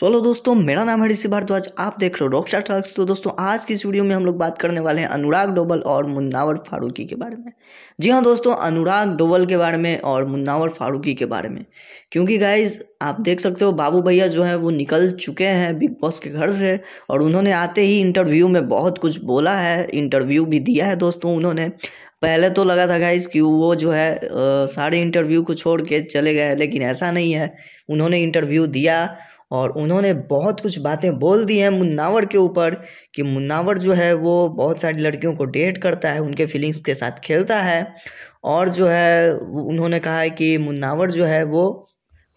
solo दोस्तों मेरा नाम है ऋषि भारद्वाज आप देख रहे हो रॉकस्टार ट्रक्स तो दोस्तों आज की इस वीडियो में हम लोग बात करने वाले हैं अनुराग डोबल और मुन्नावर फारूकी के बारे में जी हाँ दोस्तों अनुराग डोबल के बारे में और मुन्नावर फारूकी के बारे में क्योंकि गाइज आप देख सकते हो बाबू भैया जो है वो निकल चुके हैं बिग बॉस के घर से और उन्होंने आते ही इंटरव्यू में बहुत कुछ बोला है इंटरव्यू भी दिया है दोस्तों उन्होंने पहले तो लगा था गाइज़ कि वो जो है सारे इंटरव्यू को छोड़ के चले गए लेकिन ऐसा नहीं है उन्होंने इंटरव्यू दिया और उन्होंने बहुत कुछ बातें बोल दी हैं मुन्नावर के ऊपर कि मुन्नावर जो है वो बहुत सारी लड़कियों को डेट करता है उनके फीलिंग्स के साथ खेलता है और जो है उन्होंने कहा है कि मुन्नावर जो है वो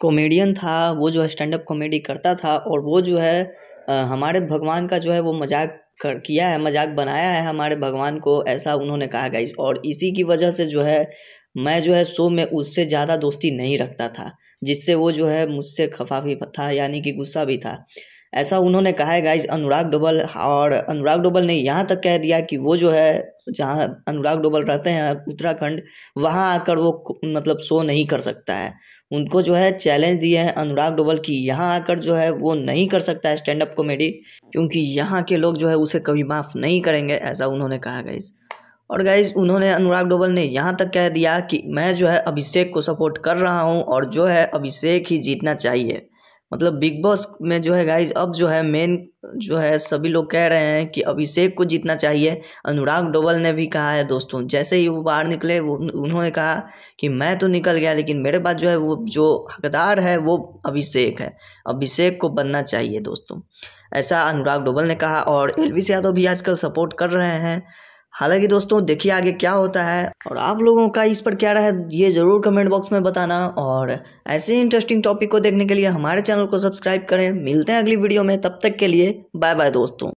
कॉमेडियन था वो जो है स्टैंड अप कॉमेडी करता था और वो जो है हमारे भगवान का जो है वो मजाक कर किया है मजाक बनाया है हमारे भगवान को ऐसा उन्होंने कहा गाइज और इसी की वजह से जो है मैं जो है शो में उससे ज़्यादा दोस्ती नहीं रखता था जिससे वो जो है मुझसे खफा भी था यानी कि गुस्सा भी था ऐसा उन्होंने कहा है गाइज अनुराग डोबल और अनुराग डोबल ने यहाँ तक कह दिया कि वो जो है जहाँ अनुराग डोबल रहते हैं उत्तराखंड वहाँ आकर वो मतलब शो नहीं कर सकता है उनको जो है चैलेंज दिए हैं अनुराग डोबल की यहाँ आकर जो है वो नहीं कर सकता है स्टैंड अप कॉमेडी क्योंकि यहाँ के लोग जो है उसे कभी माफ़ नहीं करेंगे ऐसा उन्होंने कहा गाइज़ और गाइज उन्होंने अनुराग डोबल ने यहाँ तक कह दिया कि मैं जो है अभिषेक को सपोर्ट कर रहा हूँ और जो है अभिषेक ही जीतना चाहिए मतलब बिग बॉस में जो है गाइज अब जो है मेन जो है सभी लोग कह रहे हैं कि अभिषेक को जीतना चाहिए अनुराग डोबल ने भी कहा है दोस्तों जैसे ही वो बाहर निकले वो उन्होंने कहा कि मैं तो निकल गया लेकिन मेरे पास जो है वो जो हकदार है वो अभिषेक है अभिषेक को बनना चाहिए दोस्तों ऐसा अनुराग डोबल ने कहा और एल यादव भी आजकल सपोर्ट कर रहे हैं हालांकि दोस्तों देखिए आगे क्या होता है और आप लोगों का इस पर क्या रहा है ये ज़रूर कमेंट बॉक्स में बताना और ऐसे इंटरेस्टिंग टॉपिक को देखने के लिए हमारे चैनल को सब्सक्राइब करें मिलते हैं अगली वीडियो में तब तक के लिए बाय बाय दोस्तों